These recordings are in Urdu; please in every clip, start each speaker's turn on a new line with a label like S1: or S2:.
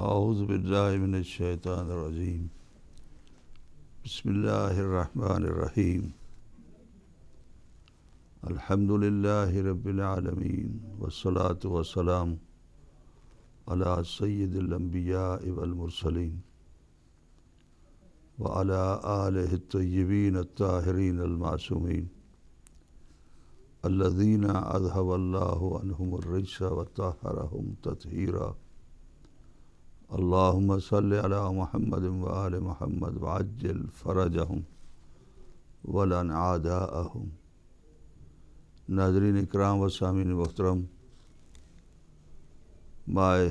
S1: اعوذ باللہ من الشیطان الرجیم بسم اللہ الرحمن الرحیم الحمد للہ رب العالمین والصلاة والسلام علی اللہ وسلات وسلام الد المبیا اب المرسلیم ولح طرین الماسمین اللہ اللّہ صلی علی محمد محمد واج الفرجم ولن احم ناظرین اکرام و سامعین محترم مائے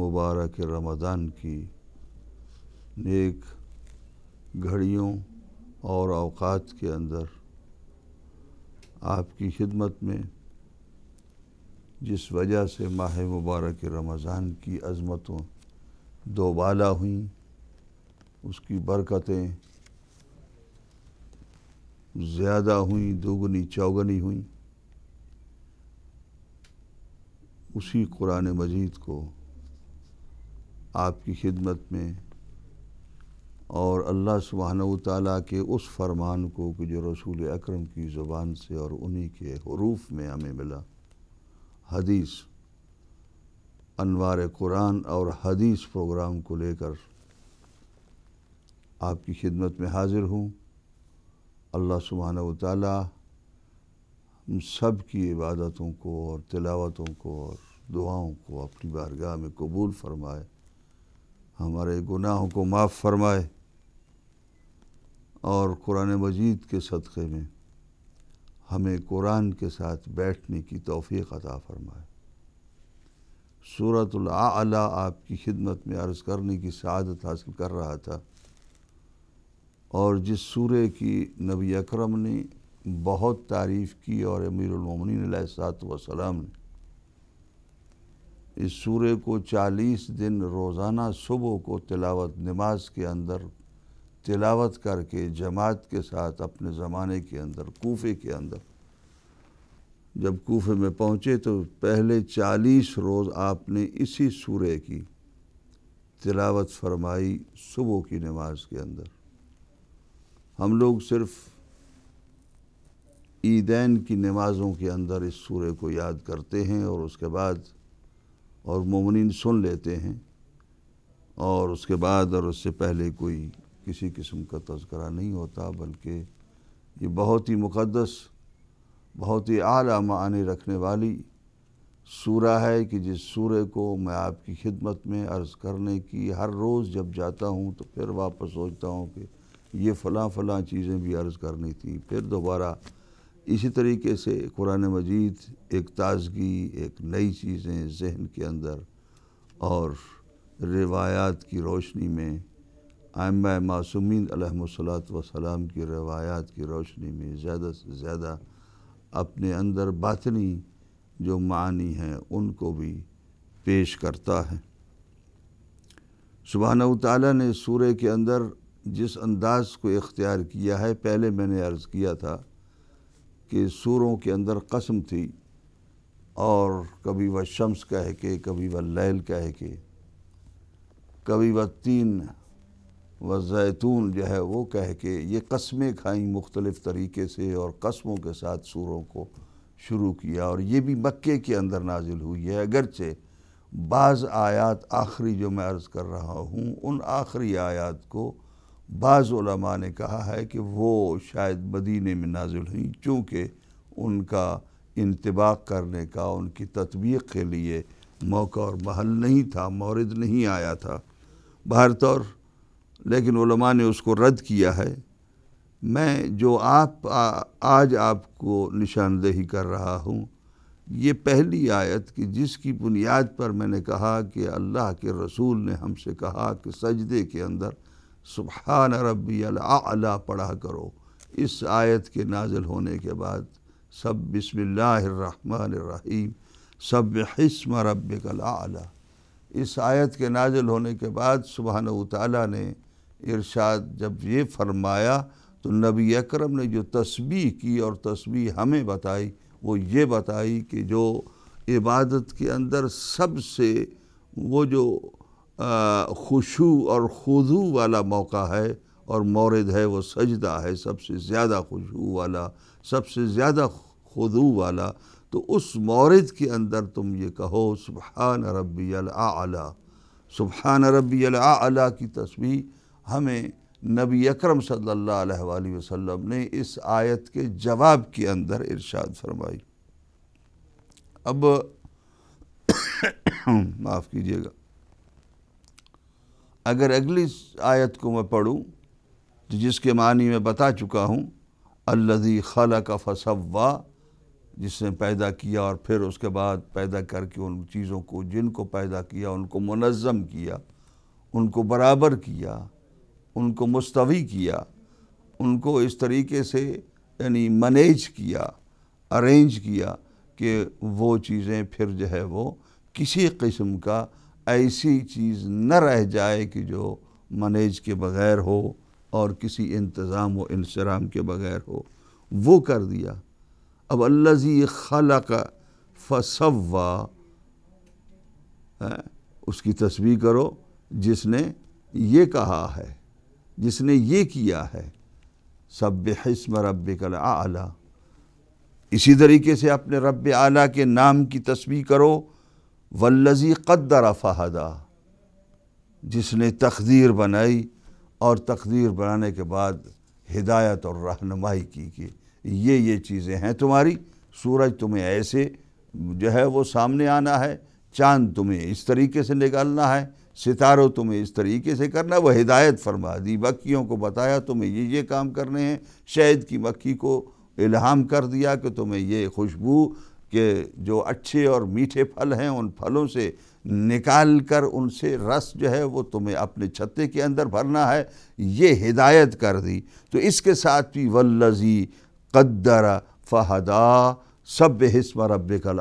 S1: مبارک رمضان کی نیک گھڑیوں اور اوقات کے اندر آپ کی خدمت میں جس وجہ سے ماہ مبارک رمضان کی عظمتوں دو بالا ہوئیں اس کی برکتیں زیادہ ہوئیں دو گنی چوگنی ہوئیں اسی قرآن مجید کو آپ کی خدمت میں اور اللہ سبحانہ و تعالیٰ کے اس فرمان کو کہ جو رسول اکرم کی زبان سے اور انہی کے حروف میں ہمیں ملا حدیث انوار قرآن اور حدیث پروگرام کو لے کر آپ کی خدمت میں حاضر ہوں اللہ سبحانہ و تعالی ہم سب کی عبادتوں کو اور تلاوتوں کو اور دعاؤں کو اپنی بارگاہ میں قبول فرمائے ہمارے گناہوں کو معاف فرمائے اور قرآن مجید کے صدقے میں ہمیں قرآن کے ساتھ بیٹھنے کی توفیق عطا فرمائے صورت العلیٰ آپ کی خدمت میں عرض کرنے کی سعادت حاصل کر رہا تھا اور جس سورے کی نبی اکرم نے بہت تعریف کی اور امیر المومنین علیہ سات وسلم نے اس سورے کو چالیس دن روزانہ صبح کو تلاوت نماز کے اندر تلاوت کر کے جماعت کے ساتھ اپنے زمانے کے اندر کوفے کے اندر جب کوفے میں پہنچے تو پہلے چالیس روز آپ نے اسی سورے کی تلاوت فرمائی صبح کی نماز کے اندر ہم لوگ صرف عیدین کی نمازوں کے اندر اس سورے کو یاد کرتے ہیں اور اس کے بعد اور مومنین سن لیتے ہیں اور اس کے بعد اور اس سے پہلے کوئی کسی قسم کا تذکرہ نہیں ہوتا بلکہ یہ بہت ہی مقدس بہت ہی اعلیٰ معنی رکھنے والی سورہ ہے کہ جس سورہ کو میں آپ کی خدمت میں عرض کرنے کی ہر روز جب جاتا ہوں تو پھر واپس سوچتا ہوں کہ یہ فلاں فلاں چیزیں بھی عرض کرنی تھیں پھر دوبارہ اسی طریقے سے قرآن مجید ایک تازگی ایک نئی چیزیں ذہن کے اندر اور روایات کی روشنی میں آئمہ معصومین علیہ صلاحت وسلم کی روایات کی روشنی میں زیادہ سے زیادہ اپنے اندر باطنی جو معنی ہیں ان کو بھی پیش کرتا ہے سبحانہ و تعالیٰ نے سورے کے اندر جس انداز کو اختیار کیا ہے پہلے میں نے عرض کیا تھا کہ سوروں کے اندر قسم تھی اور کبھی وہ شمس کہہ کے کبھی وہ لیل کہہ کے کبھی وہ تین و زیتون جو ہے وہ کہہ کے یہ قسمیں کھائیں مختلف طریقے سے اور قسموں کے ساتھ سوروں کو شروع کیا اور یہ بھی مکے کے اندر نازل ہوئی ہے اگرچہ بعض آیات آخری جو میں عرض کر رہا ہوں ان آخری آیات کو بعض علماء نے کہا ہے کہ وہ شاید مدینے میں نازل ہوئیں چونکہ ان کا انتباق کرنے کا ان کی تطبیق کے لیے موقع اور محل نہیں تھا مورد نہیں آیا تھا بہر طور لیکن علماء نے اس کو رد کیا ہے میں جو آپ آج آپ کو نشاندہی کر رہا ہوں یہ پہلی آیت کہ جس کی بنیاد پر میں نے کہا کہ اللہ کے رسول نے ہم سے کہا کہ سجدے کے اندر سبحان ربی العلیٰ پڑھا کرو اس آیت کے نازل ہونے کے بعد سب بسم اللہ الرحمن الرحیم سب حسم رب اللہ اس آیت کے نازل ہونے کے بعد سبحانہ و تعالیٰ نے ارشاد جب یہ فرمایا تو نبی اکرم نے جو تسبیح کی اور تسبیح ہمیں بتائی وہ یہ بتائی کہ جو عبادت کے اندر سب سے وہ جو خوشو اور خودو والا موقع ہے اور مورد ہے وہ سجدہ ہے سب سے زیادہ خوشو والا سب سے زیادہ خودو والا تو اس مورد کے اندر تم یہ کہو سبحان ربی الآ سبحان ربی الع کی تسبیح ہمیں نبی اکرم صلی اللہ علیہ وآلہ وسلم نے اس آیت کے جواب کے اندر ارشاد فرمائی اب معاف کیجئے گا اگر اگلی آیت کو میں پڑھوں جس کے معنی میں بتا چکا ہوں اللذی خلق فسوا جس نے پیدا کیا اور پھر اس کے بعد پیدا کر کے ان چیزوں کو جن کو پیدا کیا ان کو منظم کیا ان کو برابر کیا ان کو مستوی کیا ان کو اس طریقے سے یعنی منیج کیا ارینج کیا کہ وہ چیزیں پھر جو ہے وہ کسی قسم کا ایسی چیز نہ رہ جائے کہ جو منیج کے بغیر ہو اور کسی انتظام و انسرام کے بغیر ہو وہ کر دیا اب اللہ زی خلا اس کی تسبیح کرو جس نے یہ کہا ہے جس نے یہ کیا ہے سب حسم رب کلا اسی طریقے سے اپنے رب اعلیٰ کے نام کی تسبیح کرو ولزی قدر فہدا جس نے تقدیر بنائی اور تقدیر بنانے کے بعد ہدایت اور رہنمائی کی کہ یہ یہ چیزیں ہیں تمہاری سورج تمہیں ایسے جو ہے وہ سامنے آنا ہے چاند تمہیں اس طریقے سے نکالنا ہے ستاروں تمہیں اس طریقے سے کرنا وہ ہدایت فرما دی مکیوں کو بتایا تمہیں یہ یہ کام کرنے ہیں شہد کی مکھی کو الہام کر دیا کہ تمہیں یہ خوشبو کہ جو اچھے اور میٹھے پھل ہیں ان پھلوں سے نکال کر ان سے رس جو ہے وہ تمہیں اپنے چھتے کے اندر بھرنا ہے یہ ہدایت کر دی تو اس کے ساتھ بھی والذی قدر فہدا سب حسم ربک کل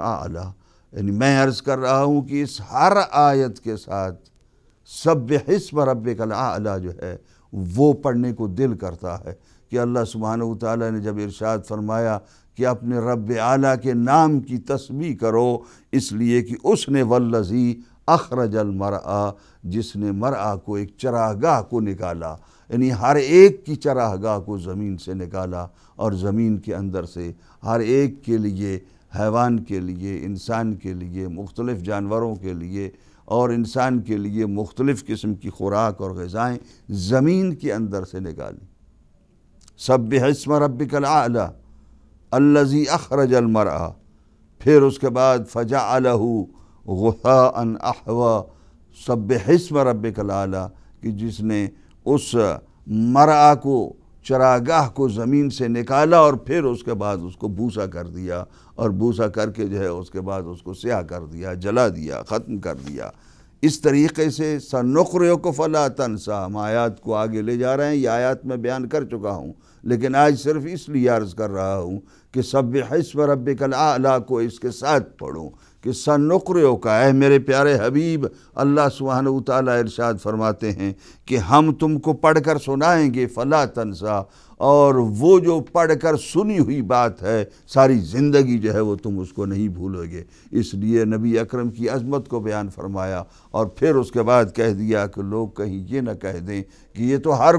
S1: یعنی میں عرض کر رہا ہوں کہ اس ہر آیت کے ساتھ سب حسب رب کلا جو ہے وہ پڑھنے کو دل کرتا ہے کہ اللہ سبحانہ وتعالی تعالیٰ نے جب ارشاد فرمایا کہ اپنے رب اعلیٰ کے نام کی تسبیح کرو اس لیے کہ اس نے واللزی اخرج المرآ جس نے مرآ کو ایک چراہ گاہ کو نکالا یعنی ہر ایک کی چراہ گاہ کو زمین سے نکالا اور زمین کے اندر سے ہر ایک کے لیے حیوان کے لیے انسان کے لیے مختلف جانوروں کے لیے اور انسان کے لیے مختلف قسم کی خوراک اور غذائیں زمین کے اندر سے نکالی سب حسم ربک العالی اللذی اخرج المرآ پھر اس کے بعد فجا احوا سب حسم ربک العالی کہ جس نے اس مرآ کو چراگاہ کو زمین سے نکالا اور پھر اس کے بعد اس کو بوسا کر دیا اور بوسا کر کے جو ہے اس کے بعد اس کو سیاہ کر دیا جلا دیا ختم کر دیا اس طریقے سے سر کو فلا تنسا ہم آیات کو آگے لے جا رہے ہیں یہ آیات میں بیان کر چکا ہوں لیکن آج صرف اس لیے عرض کر رہا ہوں کہ سب حسب رب کل کو اس کے ساتھ پڑھوں کہ سن کا اے میرے پیارے حبیب اللہ و تعالیٰ ارشاد فرماتے ہیں کہ ہم تم کو پڑھ کر سنائیں گے فلا تنسا اور وہ جو پڑھ کر سنی ہوئی بات ہے ساری زندگی جو ہے وہ تم اس کو نہیں بھولو گے اس لیے نبی اکرم کی عظمت کو بیان فرمایا اور پھر اس کے بعد کہہ دیا کہ لوگ کہیں یہ نہ کہہ دیں کہ یہ تو ہر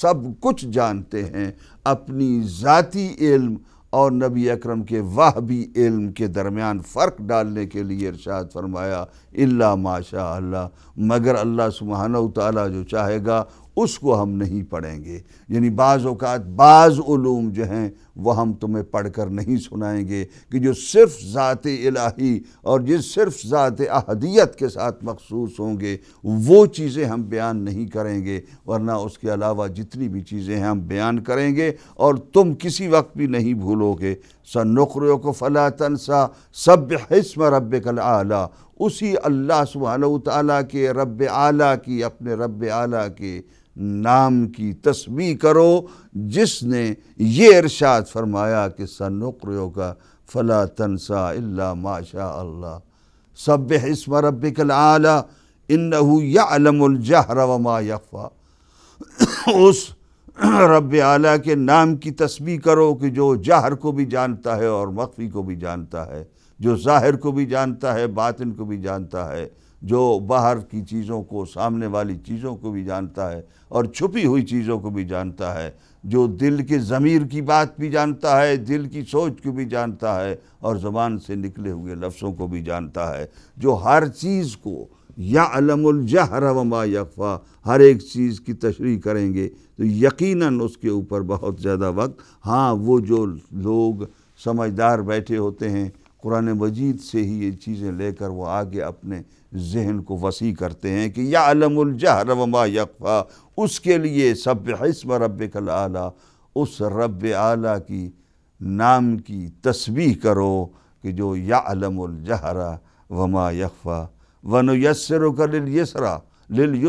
S1: سب کچھ جانتے ہیں اپنی ذاتی علم اور نبی اکرم کے واہ بھی علم کے درمیان فرق ڈالنے کے لیے ارشاد فرمایا اللہ ماشاء اللہ مگر اللہ سبحانہ و تعالیٰ جو چاہے گا اس کو ہم نہیں پڑھیں گے یعنی بعض اوقات بعض علوم جو ہیں وہ ہم تمہیں پڑھ کر نہیں سنائیں گے کہ جو صرف ذات الہی اور جس صرف ذات احدیت کے ساتھ مخصوص ہوں گے وہ چیزیں ہم بیان نہیں کریں گے ورنہ اس کے علاوہ جتنی بھی چیزیں ہیں ہم بیان کریں گے اور تم کسی وقت بھی نہیں بھولو گے سنقرئك فلا تنسى سبح اسم ربك العالی اسی اللہ سبحانہ وتعالی کے رب اعلیٰ کی اپنے رب اعلیٰ کے نام کی تسبیح کرو جس نے یہ ارشاد فرمایا کہ سنقرئک فلا تنسى الا ما شاء الله سبح اسم ربك العالی انه يعلم الجهر وما يخفى اس رب اعلیٰ کے نام کی تسبیح کرو کہ جو جاہر کو بھی جانتا ہے اور مخفی کو بھی جانتا ہے جو ظاہر کو بھی جانتا ہے باطن کو بھی جانتا ہے جو باہر کی چیزوں کو سامنے والی چیزوں کو بھی جانتا ہے اور چھپی ہوئی چیزوں کو بھی جانتا ہے جو دل کے ضمیر کی بات بھی جانتا ہے دل کی سوچ کو بھی جانتا ہے اور زبان سے نکلے ہوئے لفظوں کو بھی جانتا ہے جو ہر چیز کو یا الجہر وما یقفا ہر ایک چیز کی تشریح کریں گے تو یقیناً اس کے اوپر بہت زیادہ وقت ہاں وہ جو لوگ سمجھدار بیٹھے ہوتے ہیں قرآن مجید سے ہی یہ چیزیں لے کر وہ آگے اپنے ذہن کو وسیع کرتے ہیں کہ یا علم وما یقفا اس کے لیے سب حسم رب کل اس رب اعلیٰ کی نام کی تسبیح کرو کہ جو یا الجہر وما یقفا ون و یسر و یسرا لل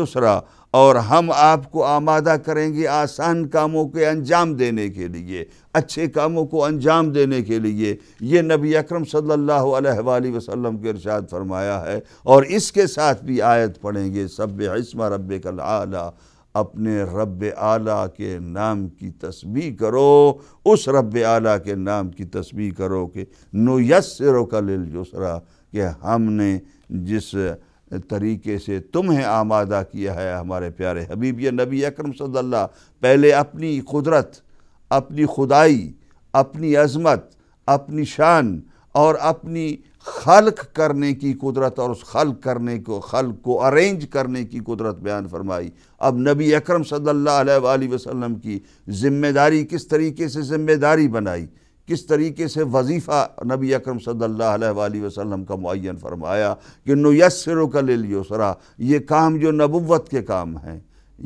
S1: اور ہم آپ کو آمادہ کریں گے آسان کاموں کے انجام دینے کے لیے اچھے کاموں کو انجام دینے کے لیے یہ نبی اکرم صلی اللہ علیہ وآلہ وسلم کے ارشاد فرمایا ہے اور اس کے ساتھ بھی آیت پڑھیں گے سب اسمہ رب کل اپنے رب اعلیٰ کے نام کی تسبیح کرو اس رب اعلیٰ کے نام کی تسبیح کرو کہ نو سرو کا کہ ہم نے جس طریقے سے تمہیں آمادہ کیا ہے ہمارے پیارے حبیب یا نبی اکرم صلی اللہ پہلے اپنی قدرت اپنی خدائی اپنی عظمت اپنی شان اور اپنی خلق کرنے کی قدرت اور اس خلق کرنے کو خلق کو ارینج کرنے کی قدرت بیان فرمائی اب نبی اکرم صلی اللہ علیہ وآلہ وسلم کی ذمہ داری کس طریقے سے ذمہ داری بنائی کس طریقے سے وظیفہ نبی اکرم صلی اللہ علیہ وآلہ وسلم کا معین فرمایا کہ نیسروں کا لے لیو سرا یہ کام جو نبوت کے کام ہیں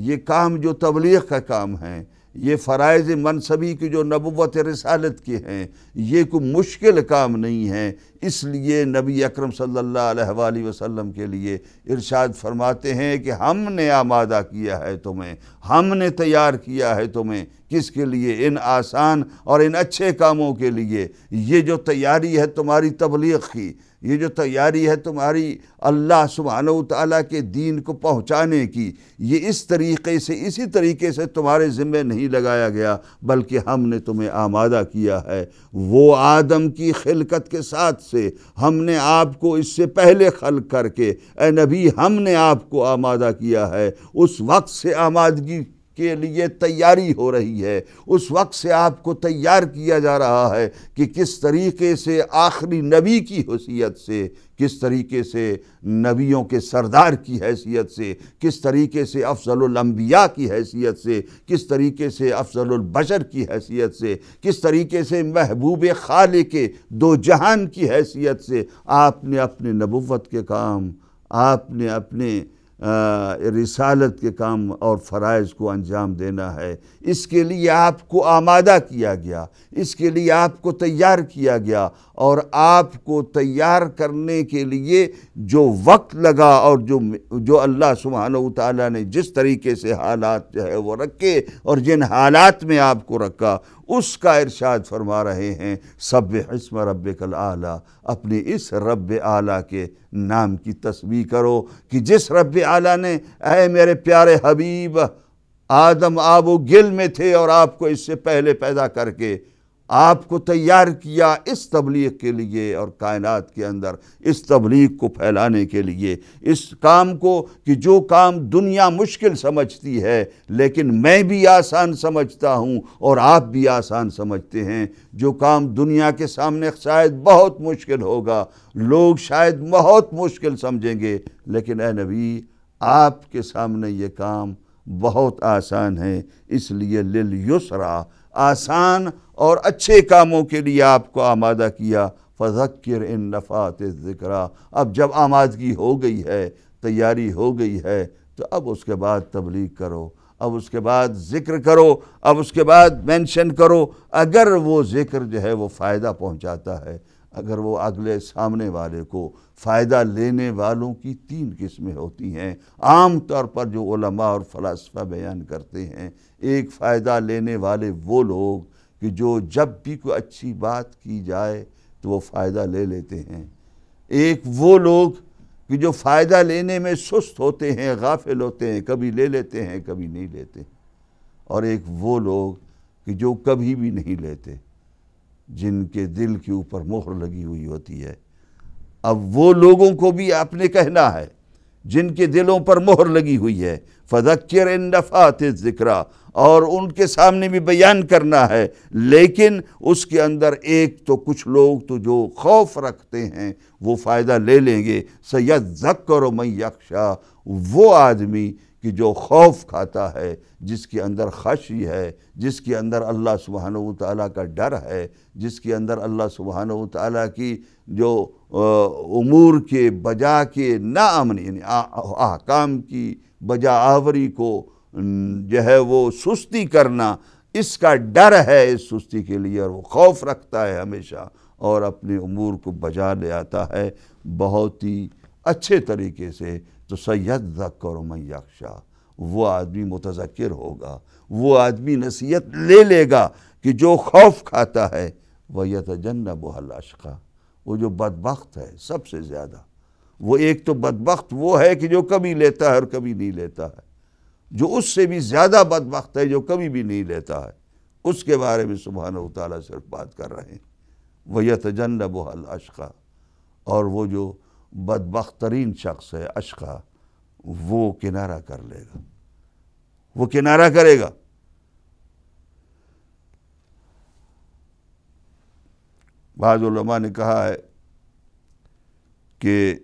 S1: یہ کام جو تبلیغ کا کام ہیں یہ فرائض منصبی کی جو نبوت رسالت کے ہیں یہ کوئی مشکل کام نہیں ہے اس لیے نبی اکرم صلی اللہ علیہ وآلہ وسلم کے لیے ارشاد فرماتے ہیں کہ ہم نے آمادہ کیا ہے تمہیں ہم نے تیار کیا ہے تمہیں کس کے لیے ان آسان اور ان اچھے کاموں کے لیے یہ جو تیاری ہے تمہاری تبلیغ کی یہ جو تیاری ہے تمہاری اللہ سبحانہ وتعالی تعالیٰ کے دین کو پہنچانے کی یہ اس طریقے سے اسی طریقے سے تمہارے ذمہ نہیں لگایا گیا بلکہ ہم نے تمہیں آمادہ کیا ہے وہ آدم کی خلقت کے ساتھ سے ہم نے آپ کو اس سے پہلے خلق کر کے اے نبی ہم نے آپ کو آمادہ کیا ہے اس وقت سے آمادگی کے لیے تیاری ہو رہی ہے اس وقت سے آپ کو تیار کیا جا رہا ہے کہ کس طریقے سے آخری نبی کی حیثیت سے کس طریقے سے نبیوں کے سردار کی حیثیت سے کس طریقے سے افضل الانبیاء کی حیثیت سے کس طریقے سے افضل البشر کی حیثیت سے کس طریقے سے محبوب خالق کے دو جہان کی حیثیت سے آپ نے اپنے نبوت کے کام آپ نے اپنے رسالت کے کام اور فرائض کو انجام دینا ہے اس کے لیے آپ کو آمادہ کیا گیا اس کے لیے آپ کو تیار کیا گیا اور آپ کو تیار کرنے کے لیے جو وقت لگا اور جو جو اللہ و تعالیٰ نے جس طریقے سے حالات جو ہے وہ رکھے اور جن حالات میں آپ کو رکھا اس کا ارشاد فرما رہے ہیں سب حسم رب کل اعلیٰ اپنے اس رب اعلیٰ کے نام کی تصویر کرو کہ جس رب اعلیٰ نے اے میرے پیارے حبیب آدم آب و گل میں تھے اور آپ کو اس سے پہلے پیدا کر کے آپ کو تیار کیا اس تبلیغ کے لیے اور کائنات کے اندر اس تبلیغ کو پھیلانے کے لیے اس کام کو کہ جو کام دنیا مشکل سمجھتی ہے لیکن میں بھی آسان سمجھتا ہوں اور آپ بھی آسان سمجھتے ہیں جو کام دنیا کے سامنے شاید بہت مشکل ہوگا لوگ شاید بہت مشکل سمجھیں گے لیکن اے نبی آپ کے سامنے یہ کام بہت آسان ہے اس لیے لل آسان اور اچھے کاموں کے لیے آپ کو آمادہ کیا فذکر ان نفات ذکر اب جب آمادگی ہو گئی ہے تیاری ہو گئی ہے تو اب اس کے بعد تبلیغ کرو اب اس کے بعد ذکر کرو اب اس کے بعد مینشن کرو اگر وہ ذکر جو ہے وہ فائدہ پہنچاتا ہے اگر وہ اگلے سامنے والے کو فائدہ لینے والوں کی تین قسمیں ہوتی ہیں عام طور پر جو علماء اور فلاسفہ بیان کرتے ہیں ایک فائدہ لینے والے وہ لوگ کہ جو جب بھی کوئی اچھی بات کی جائے تو وہ فائدہ لے لیتے ہیں ایک وہ لوگ کہ جو فائدہ لینے میں سست ہوتے ہیں غافل ہوتے ہیں کبھی لے لیتے ہیں کبھی نہیں لیتے اور ایک وہ لوگ کہ جو کبھی بھی نہیں لیتے جن کے دل کے اوپر مہر لگی ہوئی ہوتی ہے اب وہ لوگوں کو بھی آپ نے کہنا ہے جن کے دلوں پر مہر لگی ہوئی ہے فَذَكِّرِ چیر اندفات اور ان کے سامنے بھی بیان کرنا ہے لیکن اس کے اندر ایک تو کچھ لوگ تو جو خوف رکھتے ہیں وہ فائدہ لے لیں گے سید ذکر و میشا وہ آدمی کہ جو خوف کھاتا ہے جس کے اندر خشی ہے جس کے اندر اللہ سبحانہ وتعالی تعالیٰ کا ڈر ہے جس کے اندر اللہ سبحانہ وتعالی تعالیٰ کی جو امور کے بجا کے یعنی احکام کی بجا آوری کو جو ہے وہ سستی کرنا اس کا ڈر ہے اس سستی کے لیے اور وہ خوف رکھتا ہے ہمیشہ اور اپنے امور کو بجا لے آتا ہے بہت ہی اچھے طریقے سے تو سید ذکر و یخشا وہ آدمی متذکر ہوگا وہ آدمی نصیحت لے لے گا کہ جو خوف کھاتا ہے وہیت جنب وہ جو بدبخت ہے سب سے زیادہ وہ ایک تو بدبخت وہ ہے کہ جو کبھی لیتا ہے اور کبھی نہیں لیتا ہے جو اس سے بھی زیادہ بدبخت ہے جو کبھی بھی نہیں لیتا ہے اس کے بارے میں سبحانہ وتعالی تعالیٰ صرف بات کر رہے ہیں وہیت جنب اور وہ جو بدبخترین ترین شخص ہے اشقا وہ کنارہ کر لے گا وہ کنارہ کرے گا بعض علماء نے کہا ہے کہ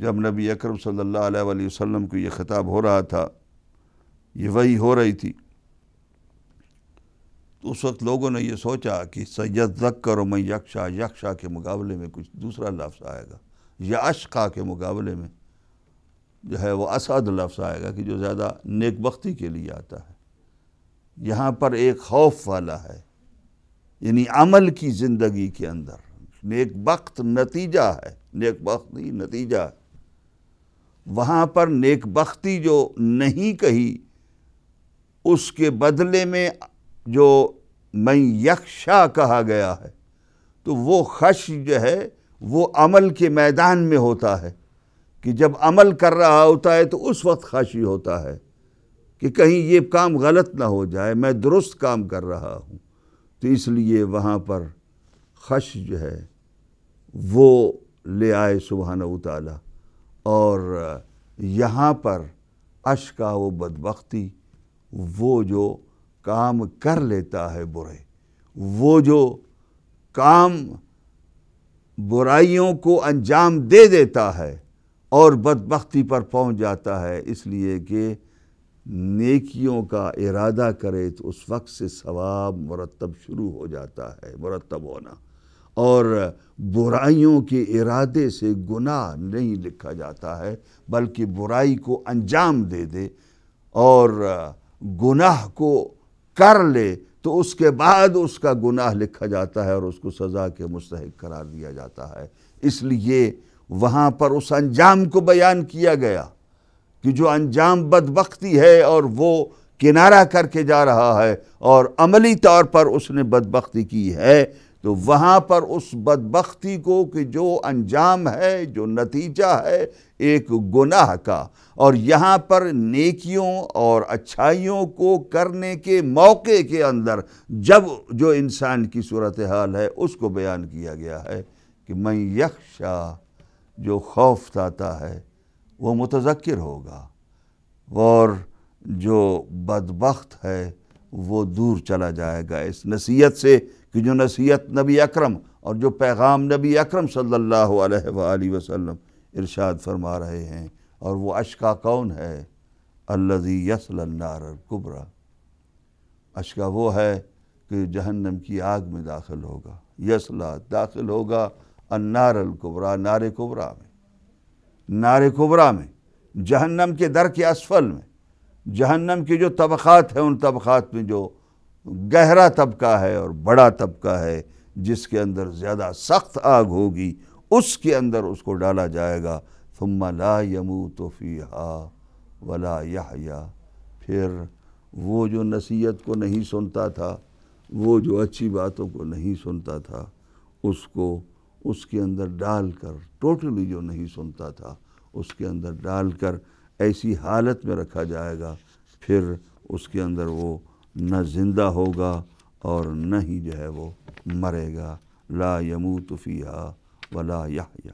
S1: جب نبی اکرم صلی اللہ علیہ وآلہ وسلم کو یہ خطاب ہو رہا تھا یہ وہی ہو رہی تھی تو اس وقت لوگوں نے یہ سوچا کہ سید ذکر و میں یکشا یکشا کے مقابلے میں کچھ دوسرا لفظ آئے گا یا اشقا کے مقابلے میں جو ہے وہ اسد لفظ آئے گا کہ جو زیادہ نیک بختی کے لیے آتا ہے یہاں پر ایک خوف والا ہے یعنی عمل کی زندگی کے اندر نیک بخت نتیجہ ہے نیک بختی نتیجہ ہے وہاں پر نیک بختی جو نہیں کہی اس کے بدلے میں جو میں یکشا کہا گیا ہے تو وہ خش جو ہے وہ عمل کے میدان میں ہوتا ہے کہ جب عمل کر رہا ہوتا ہے تو اس وقت خاشی ہوتا ہے کہ کہیں یہ کام غلط نہ ہو جائے میں درست کام کر رہا ہوں تو اس لیے وہاں پر خش جو ہے وہ لے آئے سبحانہ و تعالی اور یہاں پر اشکا و وہ بدبختی وہ جو کام کر لیتا ہے برے وہ جو کام برائیوں کو انجام دے دیتا ہے اور بدبختی پر پہنچ جاتا ہے اس لیے کہ نیکیوں کا ارادہ کرے تو اس وقت سے ثواب مرتب شروع ہو جاتا ہے مرتب ہونا اور برائیوں کے ارادے سے گناہ نہیں لکھا جاتا ہے بلکہ برائی کو انجام دے دے اور گناہ کو کر لے تو اس کے بعد اس کا گناہ لکھا جاتا ہے اور اس کو سزا کے مستحق قرار دیا جاتا ہے اس لیے وہاں پر اس انجام کو بیان کیا گیا کہ جو انجام بدبختی ہے اور وہ کنارہ کر کے جا رہا ہے اور عملی طور پر اس نے بدبختی کی ہے تو وہاں پر اس بدبختی کو کہ جو انجام ہے جو نتیجہ ہے ایک گناہ کا اور یہاں پر نیکیوں اور اچھائیوں کو کرنے کے موقع کے اندر جب جو انسان کی صورتحال ہے اس کو بیان کیا گیا ہے کہ میں یخشا جو خوف تاتا ہے وہ متذکر ہوگا اور جو بدبخت ہے وہ دور چلا جائے گا اس نصیحت سے کہ جو نصیحت نبی اکرم اور جو پیغام نبی اکرم صلی اللہ علیہ وآلہ وسلم ارشاد فرما رہے ہیں اور وہ اشکا کون ہے اللذی یسل القبرہ اشکا وہ ہے کہ جہنم کی آگ میں داخل ہوگا یسلا داخل ہوگا النار القبرہ نار قبرہ میں نار قبرہ میں جہنم کے در کے اسفل میں جہنم کے جو طبقات ہیں ان طبقات میں جو گہرا طبقہ ہے اور بڑا طبقہ ہے جس کے اندر زیادہ سخت آگ ہوگی اس کے اندر اس کو ڈالا جائے گا ثم لا یموت فیہا ولا یحیا پھر وہ جو نصیحت کو نہیں سنتا تھا وہ جو اچھی باتوں کو نہیں سنتا تھا اس کو اس کے اندر ڈال کر ٹوٹلی جو نہیں سنتا تھا اس کے اندر ڈال کر ایسی حالت میں رکھا جائے گا پھر اس کے اندر وہ نہ زندہ ہوگا اور نہ ہی جو ہے وہ مرے گا لا یموت فیہا ولا یحیا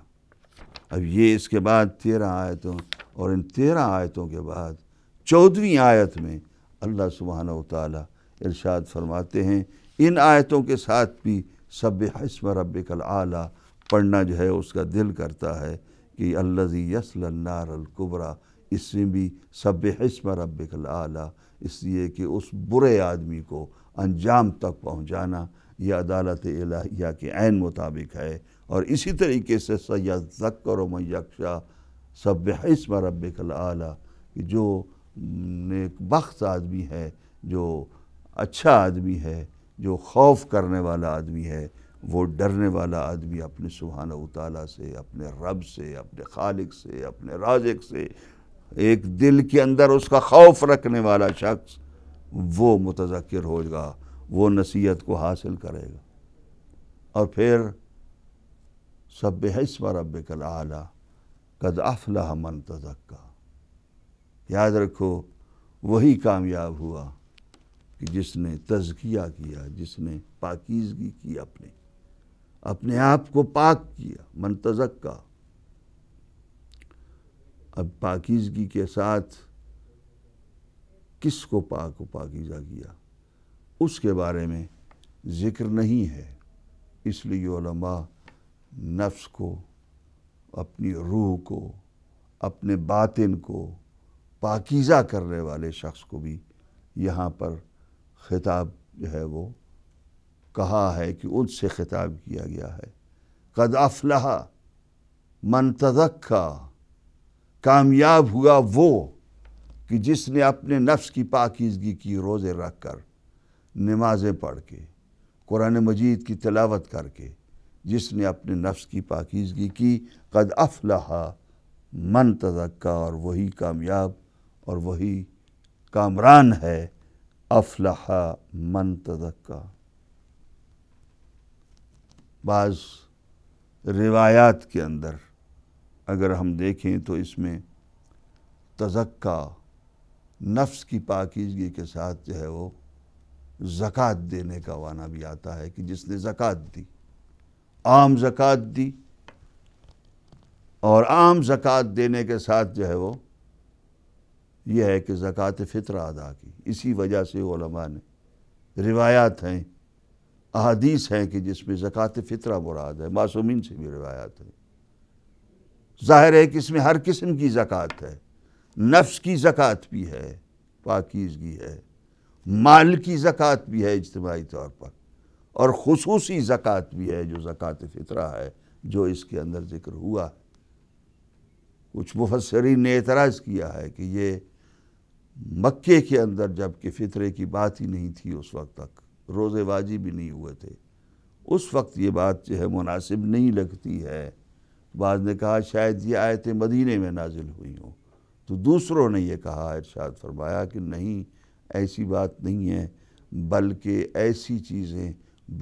S1: اب یہ اس کے بعد تیرہ آیتوں اور ان تیرہ آیتوں کے بعد چودھویں آیت میں اللہ سبحانہ و ارشاد فرماتے ہیں ان آیتوں کے ساتھ بھی سب اسم رب العالی پڑھنا جو ہے اس کا دل کرتا ہے کہ اللذی یسل النار القبرہ اس میں بھی سب حسم رب العالی اس لیے کہ اس برے آدمی کو انجام تک پہنچانا یہ عدالت الہیہ کے عین مطابق ہے اور اسی طریقے سے سید ذکر و میقشہ سب حسم ربک العالی کہ جو نیک بخت آدمی ہے جو اچھا آدمی ہے جو خوف کرنے والا آدمی ہے وہ ڈرنے والا آدمی اپنے سبحانہ وتعالی سے اپنے رب سے اپنے خالق سے اپنے رازق سے ایک دل کے اندر اس کا خوف رکھنے والا شخص وہ متذکر ہو گا وہ نصیحت کو حاصل کرے گا اور پھر سب حسم رب اعلیٰ قد من تذکا یاد رکھو وہی کامیاب ہوا کہ جس نے تذکیہ کیا جس نے پاکیزگی کی اپنے اپنے آپ کو پاک کیا من تذکا اب پاکیزگی کے ساتھ کس کو پاک و پاکیزہ کیا اس کے بارے میں ذکر نہیں ہے اس لیے علماء نفس کو اپنی روح کو اپنے باطن کو پاکیزہ کرنے والے شخص کو بھی یہاں پر خطاب جو ہے وہ کہا ہے کہ ان سے خطاب کیا گیا ہے افلح من کا کامیاب ہوا وہ کہ جس نے اپنے نفس کی پاکیزگی کی روزے رکھ کر نمازیں پڑھ کے قرآن مجید کی تلاوت کر کے جس نے اپنے نفس کی پاکیزگی کی قد افلحا من تذکا اور وہی کامیاب اور وہی کامران ہے افلحا من تذکا بعض روایات کے اندر اگر ہم دیکھیں تو اس میں تضکہ نفس کی پاکیزگی کے ساتھ جو ہے وہ زکوٰۃ دینے کا وانا بھی آتا ہے کہ جس نے زکوٰۃ دی عام زکوٰۃ دی اور عام زکوٰۃ دینے کے ساتھ جو ہے وہ یہ ہے کہ زکوٰۃ فطرہ ادا کی اسی وجہ سے علماء نے روایات ہیں احادیث ہیں کہ جس میں زکوٰۃ فطرہ براد ہے معصومین سے بھی روایات ہیں ظاہر ہے کہ اس میں ہر قسم کی زکوٰۃ ہے نفس کی زکوٰۃ بھی ہے پاکیز ہے مال کی زکوٰۃ بھی ہے اجتماعی طور پر اور خصوصی زکوٰۃ بھی ہے جو زکوٰۃ فطرہ ہے جو اس کے اندر ذکر ہوا کچھ مفسرین نے اعتراض کیا ہے کہ یہ مکے کے اندر جب کہ فطرے کی بات ہی نہیں تھی اس وقت تک روزے واجب بھی نہیں ہوئے تھے اس وقت یہ بات جو ہے مناسب نہیں لگتی ہے بعض نے کہا شاید یہ آیت مدینہ میں نازل ہوئی ہوں تو دوسروں نے یہ کہا ارشاد فرمایا کہ نہیں ایسی بات نہیں ہے بلکہ ایسی چیزیں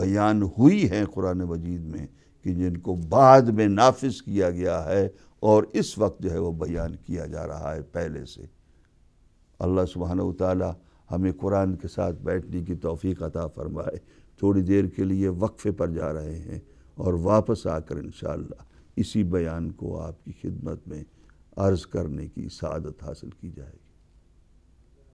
S1: بیان ہوئی ہیں قرآن مجید میں کہ جن کو بعد میں نافذ کیا گیا ہے اور اس وقت جو ہے وہ بیان کیا جا رہا ہے پہلے سے اللہ سبحانہ و ہمیں قرآن کے ساتھ بیٹھنے کی توفیق عطا فرمائے تھوڑی دیر کے لیے وقفے پر جا رہے ہیں اور واپس آ کر انشاءاللہ اسی بیان کو آپ کی خدمت میں عرض کرنے کی سعادت حاصل کی جائے گی